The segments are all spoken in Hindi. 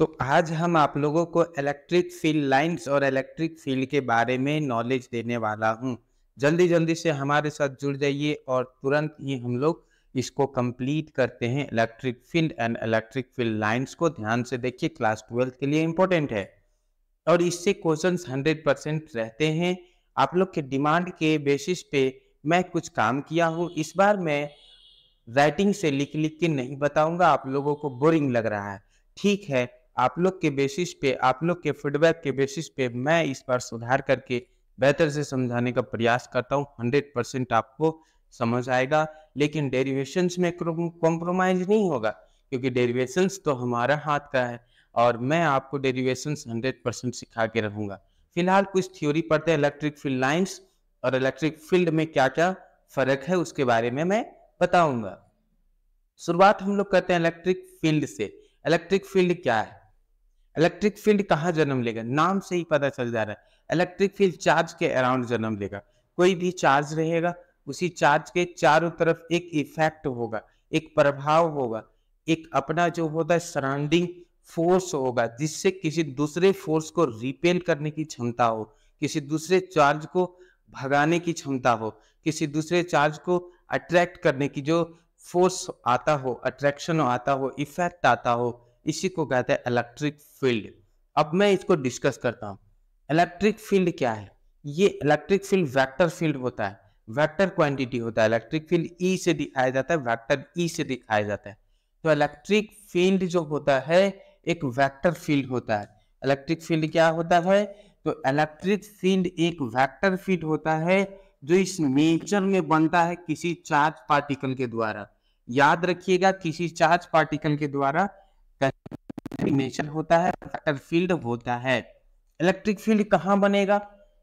तो आज हम आप लोगों को इलेक्ट्रिक फील्ड लाइंस और इलेक्ट्रिक फील्ड के बारे में नॉलेज देने वाला हूँ जल्दी जल्दी से हमारे साथ जुड़ जाइए और तुरंत ही हम लोग इसको कंप्लीट करते हैं electric field and electric field lines को ध्यान से देखिए क्लास ट्वेल्थ के लिए इम्पोर्टेंट है और इससे क्वेश्चन हंड्रेड परसेंट रहते हैं आप लोग के डिमांड के बेसिस पे मैं कुछ काम किया हूँ इस बार मैं राइटिंग से लिख लिख के नहीं बताऊंगा आप लोगों को बोरिंग लग रहा है ठीक है आप लोग के बेसिस पे आप लोग के फीडबैक के बेसिस पे मैं इस बार सुधार करके बेहतर से समझाने का प्रयास करता हूँ हंड्रेड परसेंट आपको समझ आएगा लेकिन डेरिवेशंस में कॉम्प्रोमाइज नहीं होगा क्योंकि डेरिवेशंस तो हमारा हाथ का है और मैं आपको डेरिवेशंस हंड्रेड परसेंट सिखा के रहूँगा फिलहाल कुछ थ्योरी पढ़ते हैं इलेक्ट्रिक फील्ड लाइन्स और इलेक्ट्रिक फील्ड में क्या क्या फर्क है उसके बारे में मैं बताऊंगा शुरुआत हम लोग करते हैं इलेक्ट्रिक फील्ड से इलेक्ट्रिक फील्ड क्या है इलेक्ट्रिक फील्ड कहाँ जन्म लेगा नाम से ही पता चल जा रहा है इलेक्ट्रिक फील्ड चार्ज के अराउंड जन्म लेगा कोई भी चार्ज रहेगा उसी चार्ज के चारों तरफ एक इफेक्ट होगा एक प्रभाव होगा एक अपना जो होता है सराउंडिंग फोर्स होगा जिससे किसी दूसरे फोर्स को रिपेल करने की क्षमता हो किसी दूसरे चार्ज को भगाने की क्षमता हो किसी दूसरे चार्ज को अट्रैक्ट करने की जो फोर्स आता हो अट्रैक्शन आता हो इफेक्ट आता हो इसी को कहते हैं इलेक्ट्रिक फील्ड अब मैं इसको डिस्कस करता हूँ इलेक्ट्रिक फील्ड क्या है ये इलेक्ट्रिक फील्ड वेक्टर फील्ड होता है वेक्टर क्वांटिटी होता है इलेक्ट्रिक फील्ड ई से दिखाया जाता है वेक्टर ई e से दिखाया जाता है तो इलेक्ट्रिक फील्ड जो होता है एक वेक्टर फील्ड होता है इलेक्ट्रिक फील्ड क्या होता है तो इलेक्ट्रिक फील्ड एक वेक्टर फील्ड होता है जो इस नेचर में बनता है किसी चार्ज पार्टिकल के द्वारा याद रखिएगा किसी चार्ज पार्टिकल के द्वारा नेचर होता है वेक्टर फील्ड होता है इलेक्ट्रिक फील्ड कहाँ बनेगा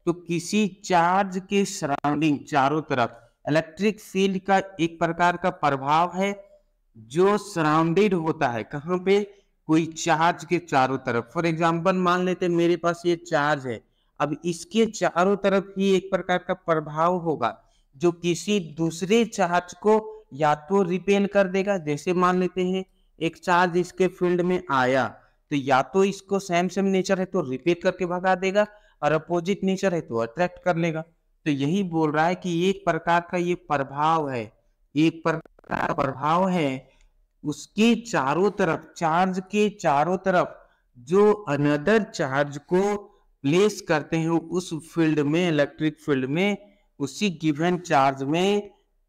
तो किसी चार्ज के सराउंडिंग चारों तरफ इलेक्ट्रिक फील्ड का एक प्रकार का प्रभाव है जो सराउंडेड होता है कहाँ पे कोई चार्ज के चारों तरफ फॉर एग्जाम्पल मान लेते मेरे पास ये चार्ज है अब इसके चारों तरफ ही एक प्रकार का प्रभाव होगा जो किसी दूसरे चार्ज को या तो रिपेल कर देगा जैसे मान लेते हैं एक चार्ज इसके फील्ड में आया तो या तो इसको सेम सेम नेचर है तो रिपीट करके भगा देगा और अपोजिट नेचर है तो अट्रैक्ट कर लेगा तो यही बोल रहा है कि एक प्रकार का ये प्रभाव है एक प्रकार का प्रभाव है उसके चारों तरफ चार्ज के चारों तरफ जो अनदर चार्ज को प्लेस करते हैं उस फील्ड में इलेक्ट्रिक फील्ड में उसी गिवन चार्ज में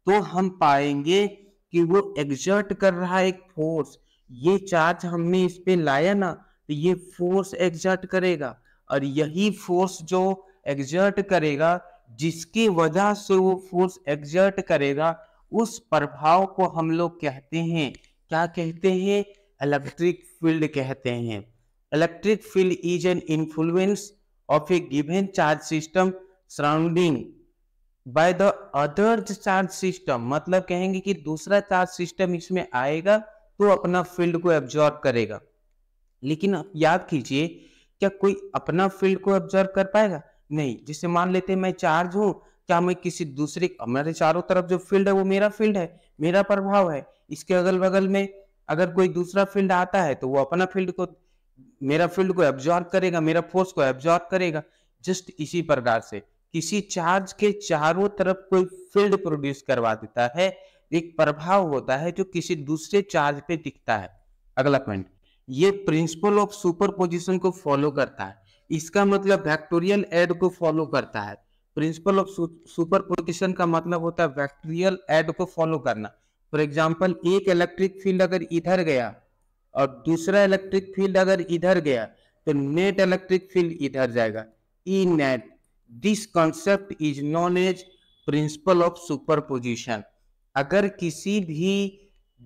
तो हम पाएंगे कि वो एग्जर्ट कर रहा है एक फोर्स ये चार्ज हमने इस पे लाया ना तो ये फोर्स एग्जर्ट करेगा और यही फोर्स जो एग्जर्ट करेगा जिसकी वजह से वो फोर्स एग्जर्ट करेगा उस प्रभाव को हम लोग कहते हैं क्या कहते हैं इलेक्ट्रिक फील्ड कहते हैं electric field is an influence of a given charge system surrounding by the other charge system मतलब कहेंगे कि दूसरा चार्ज सिस्टम इसमें आएगा तो अपना फील्ड को एब्जॉर्ब करेगा लेकिन आप याद कीजिए क्या कोई अपना फील्ड को एब्जॉर्ब कर पाएगा नहीं जिसे मान लेते मैं चार्ज हूँ क्या मैं किसी दूसरे हमारे चारों तरफ जो फील्ड है वो मेरा फील्ड है मेरा प्रभाव है इसके अगल बगल में अगर कोई दूसरा फील्ड आता है तो वो अपना फील्ड को मेरा फील्ड को एब्जॉर्ब करेगा मेरा फोर्स को एब्जॉर्ब करेगा जस्ट इसी प्रकार से किसी चार्ज के चारों तरफ कोई फील्ड प्रोड्यूस करवा देता है एक प्रभाव होता है जो किसी दूसरे चार्ज पे दिखता है अगला पॉइंट ये प्रिंसिपल ऑफ सुपर पोजिशन को फॉलो करता है इसका मतलब वैक्टोरियल एड को फॉलो करता है प्रिंसिपल ऑफ सुपर पोजिशन का मतलब होता है वैक्टोरियल एड को फॉलो करना फॉर एग्जाम्पल एक इलेक्ट्रिक फील्ड अगर इधर गया और दूसरा इलेक्ट्रिक फील्ड अगर इधर गया तो नेट इलेक्ट्रिक फील्ड इधर जाएगा E net this concept is known as principle of superposition अगर किसी भी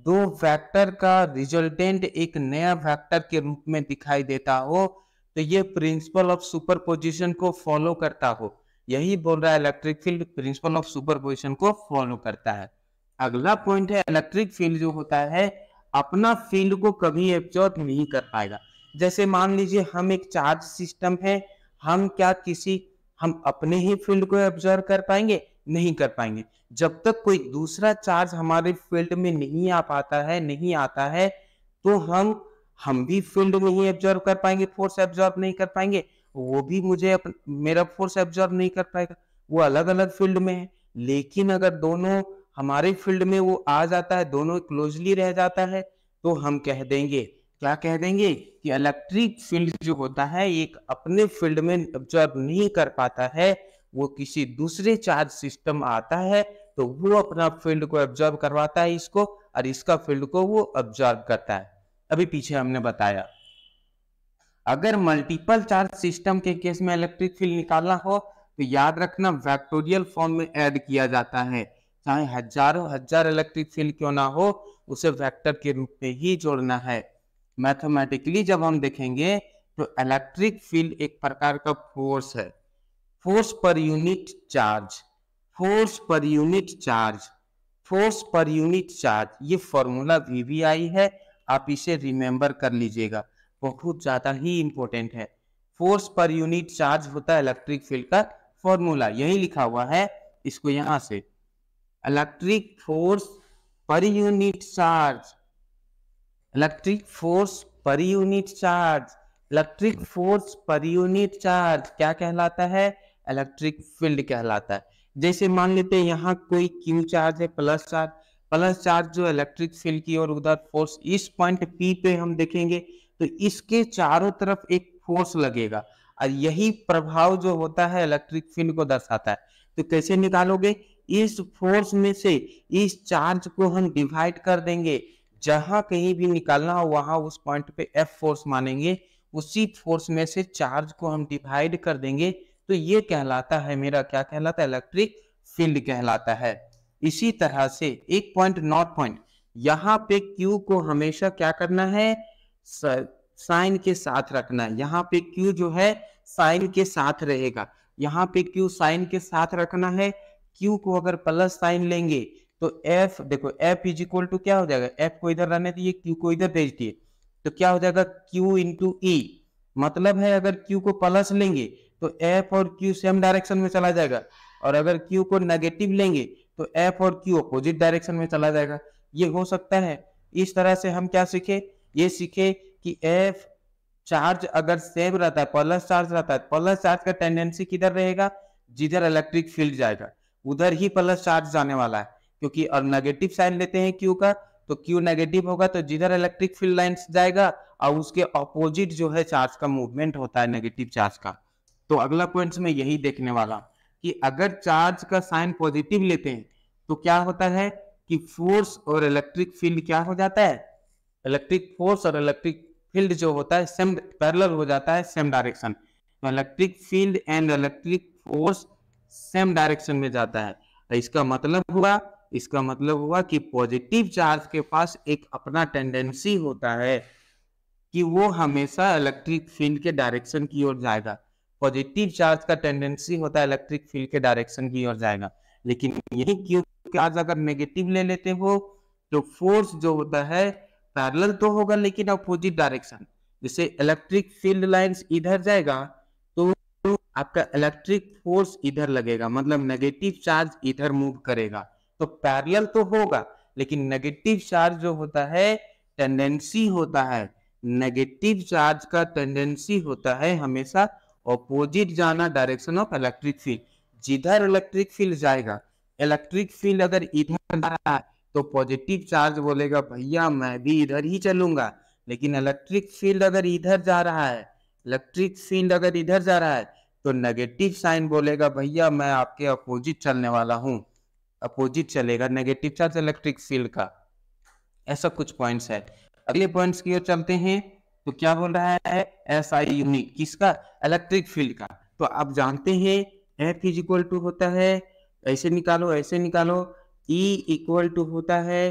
दो वेक्टर का रिजल्टेंट एक नया वेक्टर के रूप में दिखाई देता हो तो ये प्रिंसिपल ऑफ सुपरपोजिशन को फॉलो करता हो यही बोल रहा है electric field principle of superposition को फॉलो करता है अगला पॉइंट है इलेक्ट्रिक फील्ड जो होता है अपना फील्ड को कभी एब्जॉर्ब नहीं कर पाएगा जैसे मान लीजिए हम एक चार्ज सिस्टम है हम क्या किसी हम अपने ही फील्ड को एब्जॉर्व कर पाएंगे नहीं कर पाएंगे जब तक कोई दूसरा चार्ज हमारे फील्ड में नहीं आ पाता है नहीं आता है तो हम हम भी फील्ड में ही एब्जॉर्व कर पाएंगे फोर्स एब्जॉर्व नहीं कर पाएंगे वो भी मुझे मेरा फोर्स एब्जॉर्व नहीं कर पाएगा वो अलग अलग फील्ड में है लेकिन अगर दोनों हमारे फील्ड में वो आ जाता है दोनों क्लोजली रह जाता है तो हम कह देंगे क्या कह देंगे कि इलेक्ट्रिक फील्ड जो होता है एक अपने फील्ड में ऑब्जॉर्व नहीं कर पाता है वो किसी दूसरे चार्ज सिस्टम आता है तो वो अपना फील्ड को ऑब्जर्व करवाता है इसको और इसका फील्ड को वो ऑब्जर्व करता है अभी पीछे हमने बताया अगर मल्टीपल चार्ज सिस्टम के केस में इलेक्ट्रिक फील्ड निकालना हो तो याद रखना वेक्टोरियल फॉर्म में ऐड किया जाता है चाहे हजारों हजार इलेक्ट्रिक फील्ड क्यों ना हो उसे वेक्टर के रूप में ही जोड़ना है मैथमेटिकली जब हम देखेंगे तो इलेक्ट्रिक फील्ड एक प्रकार का फोर्स है force per unit charge force per unit charge force per unit charge ये फॉर्मूला वीवीआई है आप इसे रिमेंबर कर लीजिएगा बहुत ज्यादा ही इंपॉर्टेंट है फोर्स पर यूनिट चार्ज होता है इलेक्ट्रिक फील्ड का फॉर्मूला यही लिखा हुआ है इसको यहां से electric force per unit charge electric force per unit charge electric force per unit charge क्या कहलाता है इलेक्ट्रिक फील्ड कहलाता है जैसे मान लेते हैं यहाँ कोई क्यू चार्ज है प्लस चार्ज प्लस चार्ज जो इलेक्ट्रिक फील्ड की और उधर फोर्स इस पॉइंट पी पे हम देखेंगे तो इसके चारों तरफ एक फोर्स लगेगा और यही प्रभाव जो होता है इलेक्ट्रिक फील्ड को दर्शाता है तो कैसे निकालोगे इस फोर्स में से इस चार्ज को हम डिवाइड कर देंगे जहां कहीं भी निकालना हो वहां उस पॉइंट पे एफ फोर्स मानेंगे उसी फोर्स में से चार्ज को हम डिवाइड कर देंगे तो ये कहलाता है मेरा क्या कहलाता है इलेक्ट्रिक फील्ड कहलाता है इसी तरह से एक पॉइंट नॉट पॉइंट यहाँ पे क्यू को हमेशा क्या करना है साइन के साथ रखना है यहाँ पे क्यू जो है साइन के साथ रहेगा यहाँ पे क्यू साइन के साथ रखना है क्यू को अगर प्लस साइन लेंगे तो एफ देखो एफ इज इक्वल टू क्या हो जाएगा एफ को इधर रहने दिए क्यू को इधर भेज दिए तो क्या हो जाएगा क्यू इंटू ई मतलब है अगर क्यू को प्लस लेंगे तो एफ और क्यू सेम डायरेक्शन में चला जाएगा और अगर क्यू को नेगेटिव लेंगे तो एफ और क्यू अपोजिट डायरेक्शन में चला जाएगा ये हो सकता है इस तरह से हम क्या सीखे ये सीखे कि एफ चार्ज अगर सेम रहता है प्लस चार्ज रहता है प्लस चार्ज का टेंडेंसी किधर रहेगा जिधर इलेक्ट्रिक फील्ड जाएगा उधर ही प्लस चार्ज जाने वाला है क्योंकि और नेगेटिव साइन लेते हैं क्यू का तो क्यू नेगेटिव होगा तो जिधर इलेक्ट्रिक फील्ड लाइन जाएगा और उसके अपोजिट जो है चार्ज का मूवमेंट होता है नेगेटिव चार्ज का तो अगला पॉइंट में यही देखने वाला कि अगर चार्ज का साइन पॉजिटिव लेते हैं तो क्या होता है कि फोर्स और इलेक्ट्रिक फील्ड क्या हो जाता है इलेक्ट्रिक फोर्स और इलेक्ट्रिक फील्ड जो होता है सेम पैरेलल हो जाता है सेम डायरेक्शन तो electric field and electric force same direction में जाता है तो इसका मतलब हुआ इसका मतलब हुआ कि पॉजिटिव चार्ज के पास एक अपना टेंडेंसी होता है कि वो हमेशा इलेक्ट्रिक फील्ड के डायरेक्शन की ओर जाएगा पॉजिटिव चार्ज का टेंडेंसी होता है इलेक्ट्रिक फील्ड के डायरेक्शन की ओर जाएगा लेकिन यही क्यों चार्ज अगर नेगेटिव ले लेते हो तो फोर्स जो होता है पैरेलल तो होगा लेकिन अपोजिट डायरेक्शन जैसे इलेक्ट्रिक फील्ड लाइंस इधर जाएगा तो आपका इलेक्ट्रिक फोर्स इधर लगेगा मतलब नेगेटिव चार्ज इधर मूव करेगा तो पैरेलल तो होगा लेकिन नेगेटिव चार्ज जो होता है टेंडेंसी होता है नेगेटिव चार्ज का टेंडेंसी होता है हमेशा ऑपोजिट जाना डायरेक्शन ऑफ इलेक्ट्रिक फील्ड जिधर इलेक्ट्रिक फील्ड जाएगा इलेक्ट्रिक फील्ड अगर इधर जा रहा है तो पॉजिटिव चार्ज बोलेगा भैया मैं भी इधर ही चलूंगा लेकिन इलेक्ट्रिक फील्ड अगर इधर जा रहा है इलेक्ट्रिक फील्ड अगर इधर जा रहा है तो नेगेटिव साइन बोलेगा भैया मैं आपके अपोजिट चलने वाला हूँ अपोजिट चलेगा नेगेटिव चार्ज इलेक्ट्रिक फील्ड का ऐसा कुछ पॉइंट्स है अगले पॉइंट्स की ओर चलते हैं तो क्या बोल रहा है एस आई यूनिट किसका इलेक्ट्रिक फील्ड का तो आप जानते हैं एफ इज इक्वल टू होता है ऐसे निकालो ऐसे निकालो ई इक्वल टू होता है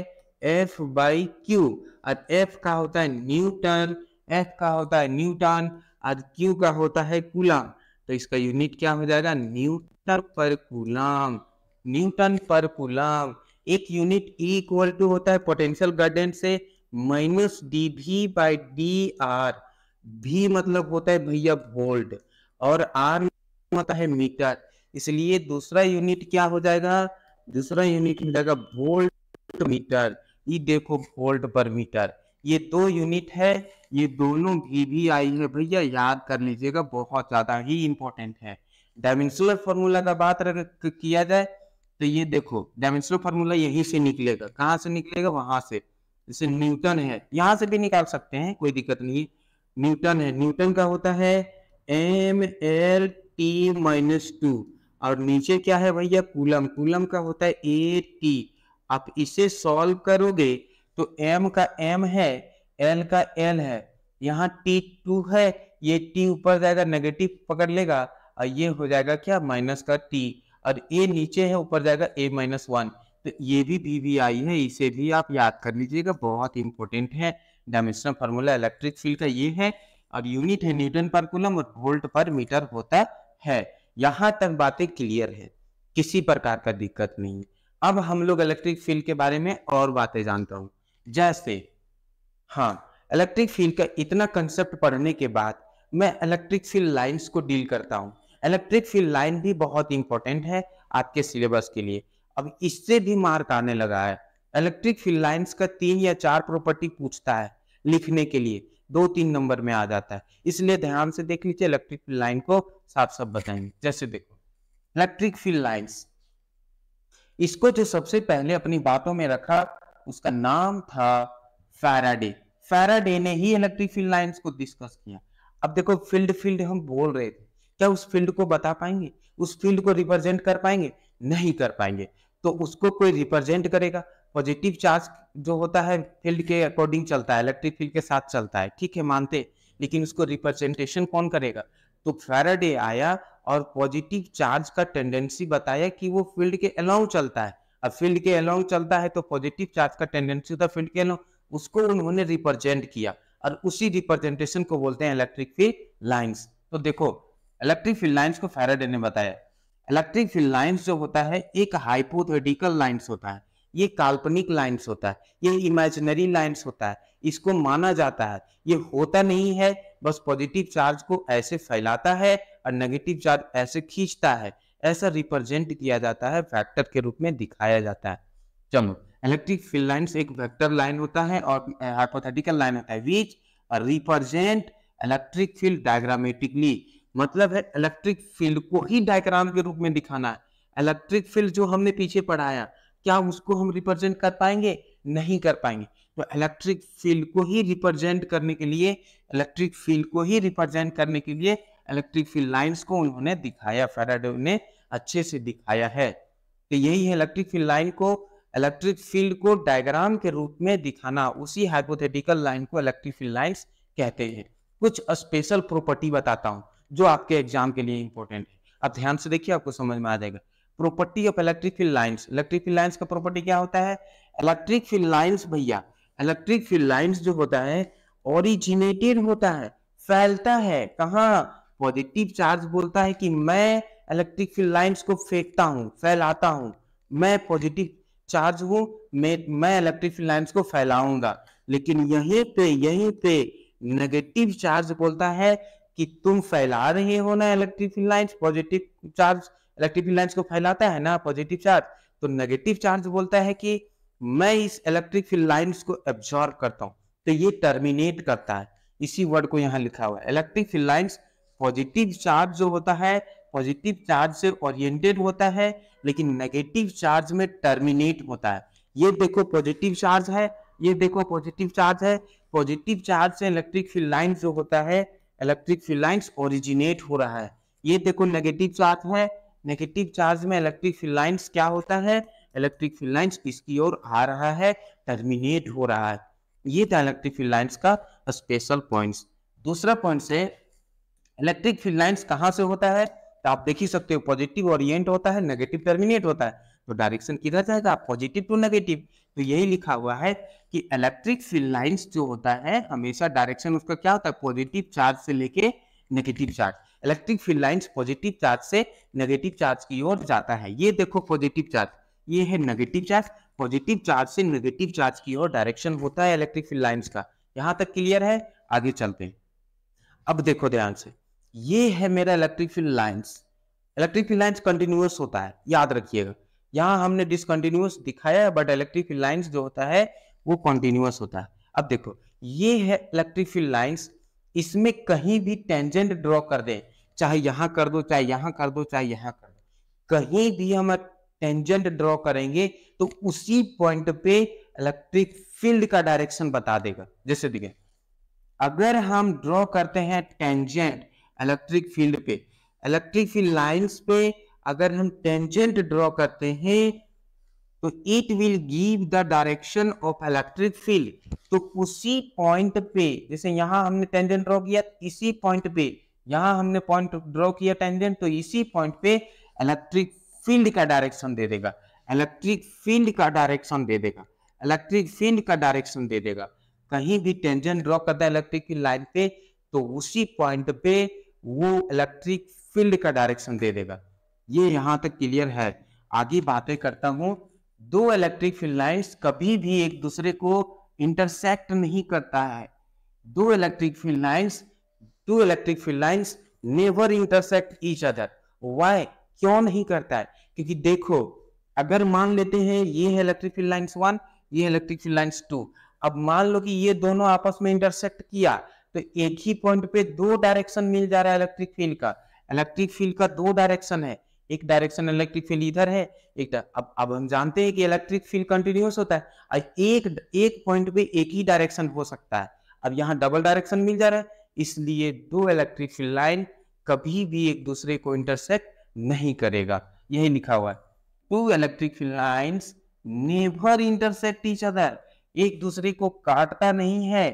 एफ बाई क्यू और एफ का होता है न्यूटन एफ का होता है न्यूटन और क्यू का होता है कूलम तो इसका यूनिट क्या हो जाएगा newton per coulomb newton per coulomb एक यूनिट ई इक्वल टू होता है पोटेंशियल ग्रेडियंट से minus D V by D R भी मतलब होता है भैया वोल्ट और आर मतलब होता है मीटर इसलिए दूसरा यूनिट क्या हो जाएगा दूसरा यूनिट हो जाएगा वोल्ट मीटर ये देखो वोल्ट पर मीटर ये दो यूनिट है ये दोनों भी भी आई है भैया याद कर लीजिएगा बहुत ज्यादा ही इंपॉर्टेंट है डायमेंशनल फॉर्मूला का बात किया जाए तो ये देखो डायमेंशनल फॉर्मूला यहीं से निकलेगा कहाँ से निकलेगा वहां से जैसे न्यूटन है यहां से भी निकाल सकते हैं कोई दिक्कत नहीं न्यूटन है न्यूटन का होता है M L T minus two और नीचे क्या है भैया कूलम कूलम का होता है ए टी आप इसे सॉल्व करोगे तो एम का एम है एल का एल है यहाँ टी टू है ये टी ऊपर जाएगा नेगेटिव पकड़ लेगा और ये हो जाएगा क्या माइनस का टी और ए नीचे है ऊपर जाएगा ए माइनस वन तो ये भी बीवीआई है इसे भी आप याद कर लीजिएगा बहुत इंपॉर्टेंट है डायमेंशनल फार्मूला इलेक्ट्रिक फील्ड का ये है और यूनिट है न्यूटन पर कुलम और वोल्ट पर मीटर होता है यहाँ तक बातें क्लियर है किसी प्रकार का दिक्कत नहीं है अब हम लोग इलेक्ट्रिक फील्ड के बारे में और बातें जानता हूँ जैसे हाँ इलेक्ट्रिक फील्ड का इतना कंसेप्ट पढ़ने के बाद मैं इलेक्ट्रिक फील्ड लाइंस को डील करता हूँ इलेक्ट्रिक फील्ड लाइन भी बहुत इंपॉर्टेंट है आपके सिलेबस के लिए अब इससे भी मार्क आने लगा है इलेक्ट्रिक फील्ड लाइंस का तीन या चार प्रॉपर्टी पूछता है लिखने के लिए दो तीन नंबर में आ जाता है इसलिए ध्यान से देख लीजिए इलेक्ट्रिक फील्ड लाइन को साफ साफ बताएंगे जैसे देखो इलेक्ट्रिक फील्ड लाइंस इसको जो सबसे पहले अपनी बातों में रखा उसका नाम था फैराडे फैराडे ने ही इलेक्ट्रिक फील्ड लाइंस को डिस्कस किया अब देखो फील्ड फील्ड हम बोल रहे थे क्या उस फील्ड को बता पाएंगे उस फील्ड को रिप्रेजेंट कर पाएंगे नहीं कर पाएंगे तो उसको कोई रिप्रेजेंट करेगा पॉजिटिव चार्ज जो होता है फील्ड के अकॉर्डिंग चलता है इलेक्ट्रिक फील्ड के साथ चलता है ठीक है मानते लेकिन उसको रिप्रेजेंटेशन कौन करेगा तो फैराडे आया और पॉजिटिव चार्ज का टेंडेंसी बताया कि वो फील्ड के अलाउ चलता है अब फील्ड के अलाउ चलता है तो पॉजिटिव चार्ज का टेंडेंसी होता है फील्ड के अलाउ उसको उन्होंने रिप्रेजेंट किया और उसी रिप्रेजेंटेशन को बोलते हैं इलेक्ट्रिक फील्ड लाइंस तो देखो इलेक्ट्रिक फील्ड लाइंस को फैराडे ने बताया इलेक्ट्रिक फील्ड लाइंस जो होता है एक हाइपोथेटिकल लाइंस होता है ये काल्पनिक लाइंस होता है ये इमेजिनरी लाइंस होता है इसको माना जाता है ये होता नहीं है बस पॉजिटिव चार्ज को ऐसे फैलाता है और नेगेटिव चार्ज ऐसे खींचता है ऐसा रिप्रेजेंट किया जाता है वेक्टर के रूप में दिखाया जाता है चलो इलेक्ट्रिक फील्ड लाइंस एक वेक्टर लाइन होता है और हाइपोथेटिकल लाइन होता है which represent electric field diagrammatically मतलब है इलेक्ट्रिक फील्ड को ही डायग्राम के रूप में दिखाना है इलेक्ट्रिक फील्ड जो हमने पीछे पढ़ाया क्या उसको हम रिप्रेजेंट कर पाएंगे नहीं कर पाएंगे तो इलेक्ट्रिक फील्ड को ही रिप्रेजेंट करने के लिए इलेक्ट्रिक फील्ड को ही रिप्रेजेंट करने के लिए इलेक्ट्रिक फील्ड लाइंस को उन्होंने दिखाया फेराडे ने अच्छे से दिखाया है तो यही है इलेक्ट्रिक फील्ड लाइन को इलेक्ट्रिक फील्ड को डायग्राम के रूप में दिखाना उसी हाइपोथेटिकल लाइन को इलेक्ट्रिक फील्ड लाइन कहते हैं कुछ स्पेशल प्रॉपर्टी बताता हूँ जो आपके एग्जाम के लिए इंपॉर्टेंट है अब ध्यान से देखिए आपको समझ में आ जाएगा property of electric field lines electric field lines का प्रॉपर्टी क्या होता है इलेक्ट्रिक फील्ड लाइन्स भैया इलेक्ट्रिक फील्ड लाइन्स जो होता है ओरिजिनेटेड होता है फैलता है कहा पॉजिटिव चार्ज बोलता है कि मैं इलेक्ट्रिक फील्ड लाइन्स को फेंकता हूँ फैलाता हूँ मैं पॉजिटिव चार्ज हूँ मैं मैं इलेक्ट्रिक फील्ड लाइन्स को फैलाऊंगा लेकिन यहीं पे यहीं पे नेगेटिव चार्ज बोलता है कि तुम फैला रहे हो ना electric lines positive charge electric lines को फैलाता है ना पॉजिटिव चार्ज तो नेगेटिव चार्ज बोलता है कि मैं इस इलेक्ट्रिक फील्ड लाइन्स को एब्जॉर्व करता हूँ तो ये टर्मिनेट करता है इसी वर्ड को यहाँ लिखा हुआ है electric field lines positive charge जो होता है पॉजिटिव चार्ज से ओरिएंटेड होता है लेकिन नेगेटिव चार्ज में टर्मिनेट होता है ये देखो पॉजिटिव चार्ज है ये देखो पॉजिटिव चार्ज है पॉजिटिव चार्ज से इलेक्ट्रिक फील्ड लाइन जो होता है इलेक्ट्रिक फील्ड लाइंस ओरिजिनेट हो रहा है ये देखो नेगेटिव चार्ज है नेगेटिव चार्ज में इलेक्ट्रिक फील्ड लाइंस क्या होता है इलेक्ट्रिक फील्ड लाइंस इसकी ओर आ रहा है टर्मिनेट हो रहा है ये था इलेक्ट्रिक फील्ड लाइंस का स्पेशल पॉइंट्स दूसरा पॉइंट से इलेक्ट्रिक फील्ड लाइंस कहाँ से होता है तो आप देख ही सकते हो पॉजिटिव ओरिएंट होता है नेगेटिव टर्मिनेट होता है तो डायरेक्शन किधर जाएगा पॉजिटिव टू नेगेटिव तो यही लिखा हुआ है कि इलेक्ट्रिक फील्ड लाइन्स जो होता है हमेशा डायरेक्शन उसका क्या होता है पॉजिटिव चार्ज से लेके negative charge electric field lines positive charge से नेगेटिव चार्ज की ओर जाता है ये देखो पॉजिटिव चार्ज ये है नेगेटिव चार्ज पॉजिटिव चार्ज से नेगेटिव चार्ज की ओर डायरेक्शन होता है इलेक्ट्रिक फील्ड लाइन्स का यहां तक क्लियर है आगे चलते हैं अब देखो ध्यान से ये है मेरा electric field lines electric field lines continuous होता है याद रखिएगा यहाँ हमने डिसकंटिन्यूस दिखाया है बट इलेक्ट्रिक फील्ड लाइन्स जो होता है वो कॉन्टिन्यूस होता है अब देखो ये है इलेक्ट्रिक फील्ड लाइन्स इसमें कहीं भी टेंजेंट ड्रॉ कर दें चाहे यहाँ कर दो चाहे यहाँ कर दो चाहे यहाँ कर दो कहीं भी हम टेंजेंट ड्रॉ करेंगे तो उसी पॉइंट पे इलेक्ट्रिक फील्ड का डायरेक्शन बता देगा जैसे दिखे अगर हम ड्रॉ करते हैं टेंजेंट इलेक्ट्रिक फील्ड पे इलेक्ट्रिक फील्ड लाइंस पे अगर हम टेंजेंट ड्रॉ करते हैं तो it will give the direction of electric field तो उसी पॉइंट पे जैसे यहाँ हमने टेंजेंट ड्रॉ किया इसी पॉइंट पे यहाँ हमने पॉइंट ड्रॉ किया टेंजेंट तो इसी पॉइंट पे इलेक्ट्रिक फील्ड का डायरेक्शन दे देगा इलेक्ट्रिक फील्ड का डायरेक्शन दे देगा इलेक्ट्रिक फील्ड का डायरेक्शन दे देगा कहीं भी टेंजेंट ड्रॉ करता है इलेक्ट्रिक की लाइन पे तो उसी पॉइंट पे वो इलेक्ट्रिक फील्ड का डायरेक्शन दे देगा ये यहाँ तक क्लियर है आगे बातें करता हूँ दो इलेक्ट्रिक फील्ड लाइन्स कभी भी एक दूसरे को इंटरसेक्ट नहीं करता है दो इलेक्ट्रिक फील्ड लाइन्स दो electric field lines never intersect each other why क्यों नहीं करता है क्योंकि देखो अगर मान लेते हैं ये है इलेक्ट्रिक फील्ड लाइन्स वन ये इलेक्ट्रिक फील्ड लाइन्स टू अब मान लो कि ये दोनों आपस में इंटरसेक्ट किया तो एक ही पॉइंट पे दो डायरेक्शन मिल जा रहा है इलेक्ट्रिक फील्ड का इलेक्ट्रिक फील्ड का दो डायरेक्शन है एक डायरेक्शन इलेक्ट्रिक फील्ड इधर है एक अब अब हम जानते हैं कि इलेक्ट्रिक फील्ड कंटिन्यूस होता है एक एक पॉइंट पे एक ही डायरेक्शन हो सकता है अब यहाँ डबल डायरेक्शन मिल जा रहा है इसलिए दो इलेक्ट्रिक फील्ड लाइन कभी भी एक दूसरे को इंटरसेक्ट नहीं करेगा यही लिखा हुआ है two electric field lines never intersect each other एक दूसरे को काटता नहीं है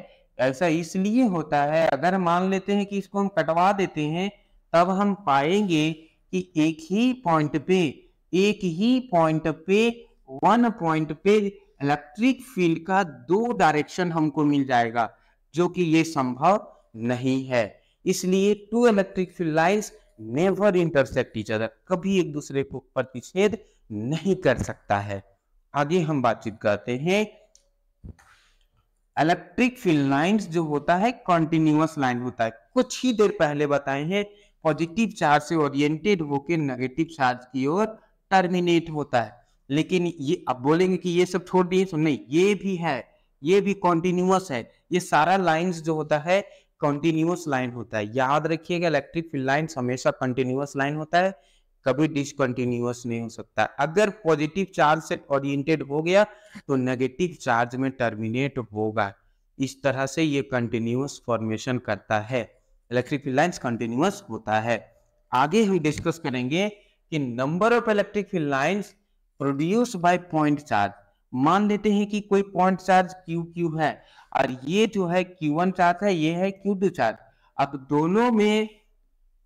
ऐसा इसलिए होता है अगर मान लेते हैं कि इसको हम कटवा देते हैं तब हम पाएंगे कि एक ही पॉइंट पे एक ही पॉइंट पे वन पॉइंट पे इलेक्ट्रिक फील्ड का दो डायरेक्शन हमको मिल जाएगा जो कि ये संभव नहीं है इसलिए two electric field lines never intersect each other कभी एक दूसरे को प्रतिषेध नहीं कर सकता है आगे हम बातचीत करते हैं इलेक्ट्रिक फील्ड लाइंस जो होता है कंटिन्यूअस लाइन होता है कुछ ही देर पहले बताए हैं पॉजिटिव चार्ज से ओरिएंटेड होकर नेगेटिव चार्ज की ओर टर्मिनेट होता है लेकिन ये अब बोलेंगे कि ये सब छोड़ दिए तो नहीं ये भी है ये भी कॉन्टिन्यूस है ये सारा लाइंस जो होता है कॉन्टिन्यूस लाइन होता है याद रखिएगा इलेक्ट्रिक फील्ड लाइन हमेशा कंटिन्यूस लाइन होता है कभी डिसकंटिन्यूस नहीं हो सकता अगर पॉजिटिव चार्ज से ओरिएंटेड हो गया तो नेगेटिव चार्ज में टर्मिनेट होगा इस तरह से ये कंटिन्यूस फॉर्मेशन करता है इलेक्ट्रिक फील्ड लाइन कंटिन्यूस होता है आगे हम डिस्कस करेंगे कि number of electric field lines produce by point charge मान लेते हैं कि कोई पॉइंट चार्ज क्यू क्यू है और ये जो है क्यू वन चार्ज है ये है क्यू टू चार्ज अब दोनों में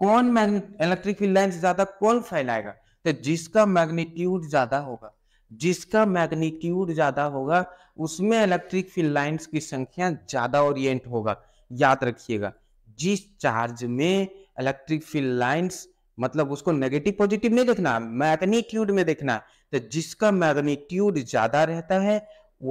कौन इलेक्ट्रिक फील्ड लाइंस ज्यादा कौन फैलाएगा तो जिसका मैग्नीट्यूड ज्यादा होगा जिसका मैग्नीट्यूड ज्यादा होगा उसमें इलेक्ट्रिक फील्ड लाइन्स की संख्या ज्यादा ओरिएंट होगा याद रखिएगा जिस चार्ज में इलेक्ट्रिक फील्ड लाइंस मतलब उसको नेगेटिव पॉजिटिव नहीं देखना मैग्नीट्यूड में देखना तो जिसका मैग्नीट्यूड ज्यादा रहता है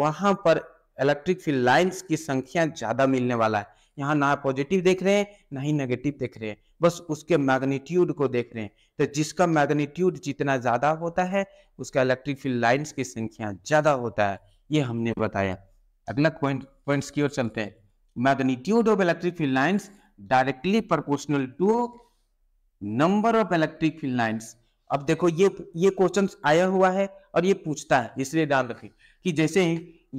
वहां पर इलेक्ट्रिक फील्ड लाइंस की संख्या ज्यादा मिलने वाला है यहाँ ना पॉजिटिव देख रहे हैं ना ही नेगेटिव देख रहे हैं बस उसके मैग्नीट्यूड को देख रहे हैं तो जिसका मैग्नीट्यूड जितना ज्यादा होता है उसका इलेक्ट्रिक फील्ड लाइंस की संख्या ज्यादा होता है ये हमने बताया अगला पॉइंट पॉइंट्स की ओर चलते हैं magnitude of electric field lines directly proportional to number of electric field lines अब देखो ये ये क्वेश्चन आया हुआ है और ये पूछता है इसलिए ध्यान रखें कि जैसे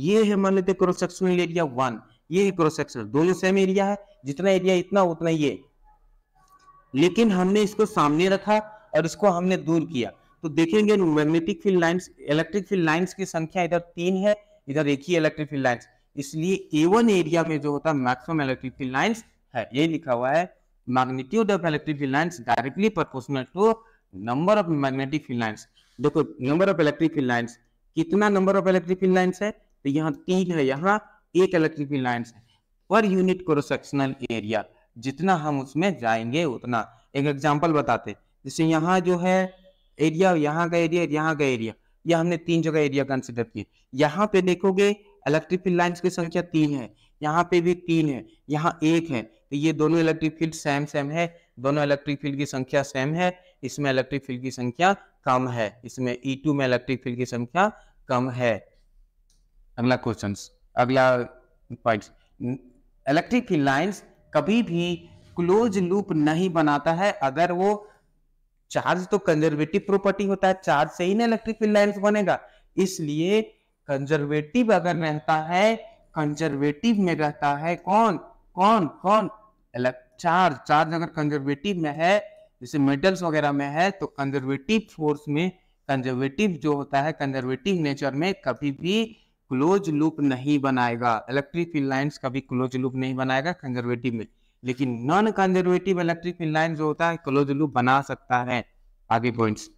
ये है मान लेते क्रॉस सेक्शनल एरिया वन ये क्रॉस सेक्शनल दोनों सेम एरिया है जितना एरिया इतना उतना ये लेकिन हमने इसको सामने रखा और इसको हमने दूर किया तो देखेंगे magnetic field lines electric field lines की संख्या इधर तीन है इधर एक ही इलेक्ट्रिक फील्ड लाइंस इसलिए ए वन एरिया में जो होता है मैक्सिमम इलेक्ट्रिक फील्ड लाइंस है यही लिखा हुआ है magnitude of electric field lines directly proportional to number of magnetic field lines देखो number of electric field lines कितना number of electric field lines है तो यहाँ तीन है यहाँ एक इलेक्ट्रिक फील्ड लाइन्स है per unit cross sectional area जितना हम उसमें जाएंगे उतना एक एग्जाम्पल बताते जैसे यहाँ जो है एरिया यहाँ का एरिया यहाँ का एरिया यह हमने तीन जगह एरिया कंसिडर किए यहाँ पे देखोगे इलेक्ट्रिक फील्ड लाइन्स की संख्या तीन है यहाँ पे भी तीन है यहाँ एक है ये दोनों इलेक्ट्रिक फील्ड सेम सेम है दोनों इलेक्ट्रिक फील्ड की संख्या सेम है इसमें इलेक्ट्रिक फील्ड की संख्या कम है इसमें ई e टू में इलेक्ट्रिक फील्ड की संख्या कम है अगला क्वेश्चन अगला पॉइंट इलेक्ट्रिक फील्ड लाइन्स कभी भी क्लोज लूप नहीं बनाता है अगर वो चार्ज तो कंजर्वेटिव प्रॉपर्टी होता है चार्ज से ही ना इलेक्ट्रिक फील्ड लाइन्स बनेगा इसलिए कंजर्वेटिव अगर रहता है कंजर्वेटिव में रहता है कौन कौन कौन चार्ज चार्ज अगर कंजर्वेटिव में है जैसे मेटल्स वगैरह में है तो कंजर्वेटिव फोर्स में कंजर्वेटिव जो होता है कंजर्वेटिव नेचर में कभी भी क्लोज लूप नहीं बनाएगा इलेक्ट्रिक फील्ड लाइंस कभी क्लोज लूप नहीं बनाएगा कंजर्वेटिव में लेकिन non conservative electric field line जो होता है क्लोज लूप बना सकता है आगे पॉइंट्स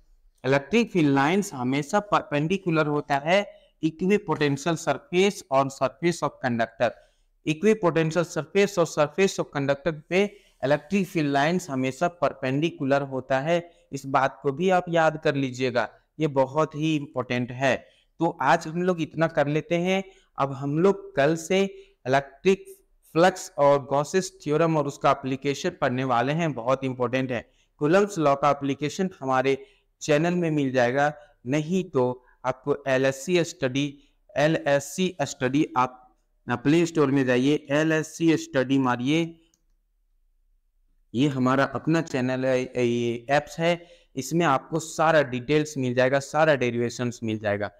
इलेक्ट्रिक फील्ड लाइंस हमेशा परपेंडिकुलर होता है इक्वी सरफेस और surface of conductor equipotential surface और सरफेस ऑफ कंडक्टर पे इलेक्ट्रिक फील्ड लाइंस हमेशा परपेंडिकुलर होता है इस बात को भी आप याद कर लीजिएगा ये बहुत ही इम्पोर्टेंट है तो आज हम लोग इतना कर लेते हैं अब हम लोग कल से इलेक्ट्रिक फ्लक्स और गॉसिस थ्योरम और उसका एप्लीकेशन पढ़ने वाले हैं बहुत इंपॉर्टेंट है कुलम्स लॉ का एप्लीकेशन हमारे चैनल में मिल जाएगा नहीं तो आपको एल स्टडी एल स्टडी आप प्ले स्टोर में जाइए एल एस सी स्टडी मारिए ये हमारा अपना चैनल है ये एप्स है इसमें आपको सारा डिटेल्स मिल जाएगा सारा डेरिवेशन मिल जाएगा